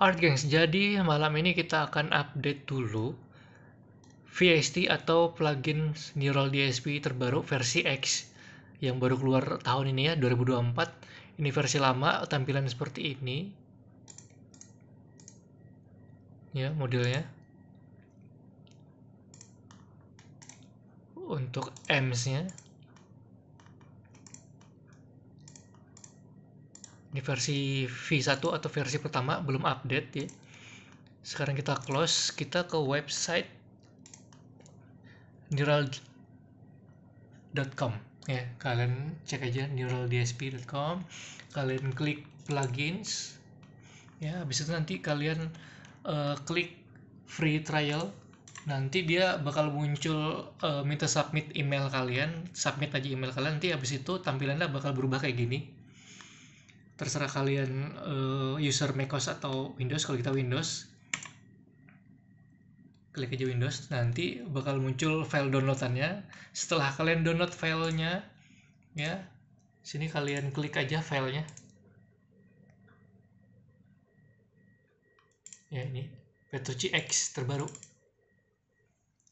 Art gengs, jadi malam ini kita akan update dulu VST atau plugin Neural DSP terbaru versi X yang baru keluar tahun ini ya 2024. Ini versi lama, tampilan seperti ini. Ya, modelnya. Untuk Ms-nya. di versi V1 atau versi pertama belum update ya sekarang kita close kita ke website neural.com ya kalian cek aja neuraldsp.com kalian klik plugins ya habis itu nanti kalian uh, klik free trial nanti dia bakal muncul uh, minta submit email kalian submit aja email kalian nanti habis itu tampilannya bakal berubah kayak gini terserah kalian uh, user macOS atau Windows kalau kita Windows klik aja Windows nanti bakal muncul file downloadannya setelah kalian download filenya ya sini kalian klik aja filenya ya ini Petrucci X terbaru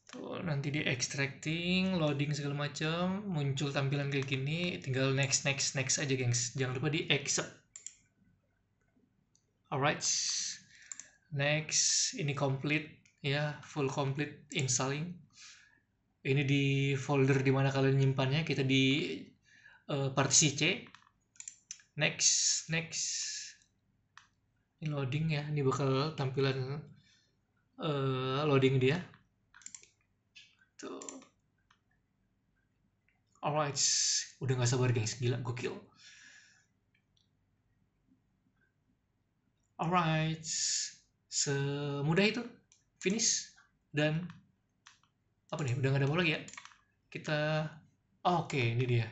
tuh nanti di extracting loading segala macam muncul tampilan kayak gini tinggal next next next aja gengs jangan lupa di accept alright next ini complete ya full complete installing ini di folder dimana kalian nyimpannya kita di uh, partisi C next next ini loading ya ini bakal tampilan uh, loading dia tuh alright udah nggak sabar guys, gila gokil alright semudah itu finish dan apa nih udah nggak ada mau lagi ya kita oh, oke okay, ini dia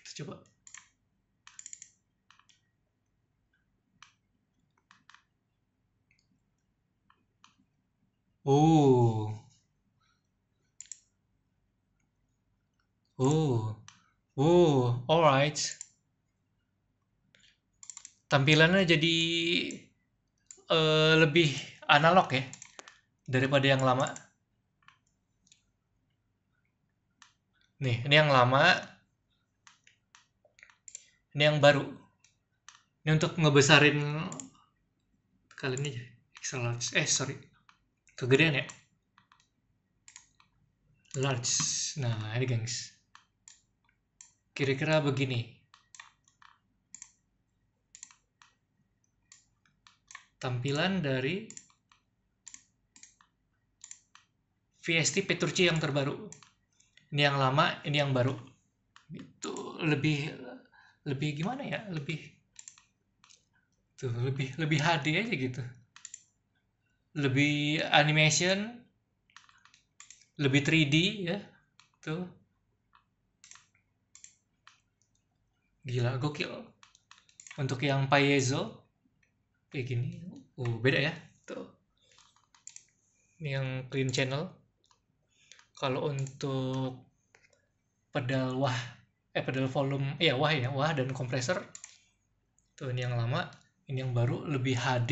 kita coba oh Woo, alright. Tampilannya jadi uh, lebih analog ya daripada yang lama. Nih, ini yang lama. Ini yang baru. Ini untuk ngebesarin kali ini extra large. Eh, sorry. Kegedean ya. Large. Nah, ini gengs. Kira-kira begini. Tampilan dari VST Petrucci yang terbaru. Ini yang lama, ini yang baru. Itu lebih lebih gimana ya? Lebih tuh lebih lebih HD aja gitu. Lebih animation, lebih 3D ya. Tuh gila gokil untuk yang piezo kayak gini uh beda ya tuh ini yang clean channel kalau untuk pedal wah eh pedal volume ya wah ya wah dan kompresor tuh ini yang lama ini yang baru lebih HD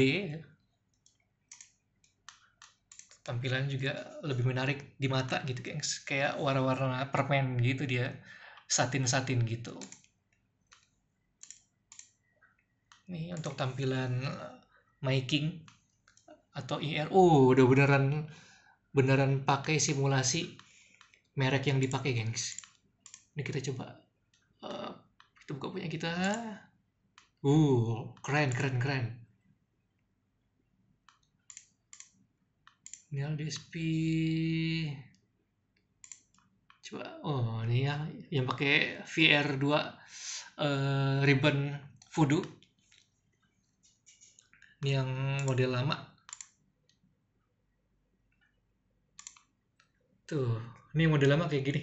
tampilan juga lebih menarik di mata gitu gengs kayak warna-warna permen gitu dia satin-satin gitu Nih untuk tampilan eh, making atau IR. E oh, udah beneran beneran pakai simulasi merek yang dipakai, gengs. Ini kita coba uh, eh, itu buka punya kita. Uh, keren, keren, keren. ini LDSP Coba, oh ini ya, yang pakai VR2 uh, eh, ribbon voodoo yang model lama tuh ini model lama kayak gini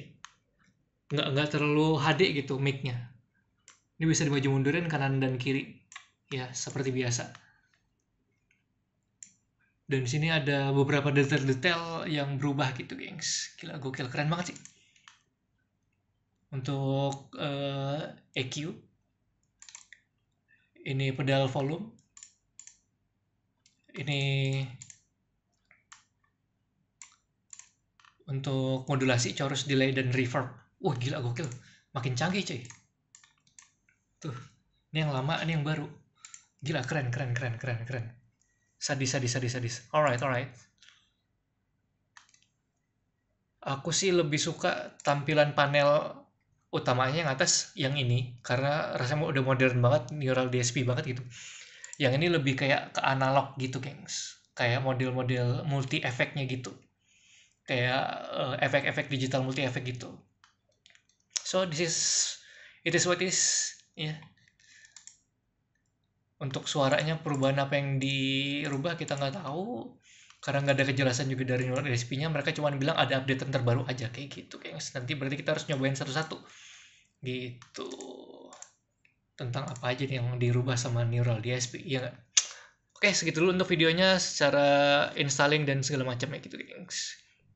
nggak nggak terlalu HD gitu micnya ini bisa dimaju mundurin kanan dan kiri ya seperti biasa dan di sini ada beberapa detail-detail yang berubah gitu gengs gila gokil keren banget sih untuk uh, eh, EQ ini pedal volume ini untuk modulasi chorus delay dan reverb. Wah gila gokil, makin canggih cuy. Tuh, ini yang lama, ini yang baru. Gila keren, keren, keren, keren, keren. Sadis, sadis, sadis, sadis. Alright, alright. Aku sih lebih suka tampilan panel utamanya yang atas yang ini karena rasanya udah modern banget, neural DSP banget gitu yang ini lebih kayak ke analog gitu gengs kayak model-model multi efeknya gitu kayak efek eh, efek-efek digital multi efek gitu so this is it is what is ya yeah. untuk suaranya perubahan apa yang dirubah kita nggak tahu karena nggak ada kejelasan juga dari recipe resminya. mereka cuma bilang ada update terbaru aja kayak gitu gengs. nanti berarti kita harus nyobain satu-satu gitu tentang apa aja nih yang dirubah sama Neural DSP ya gak? Oke segitu dulu untuk videonya secara installing dan segala macamnya gitu gengs.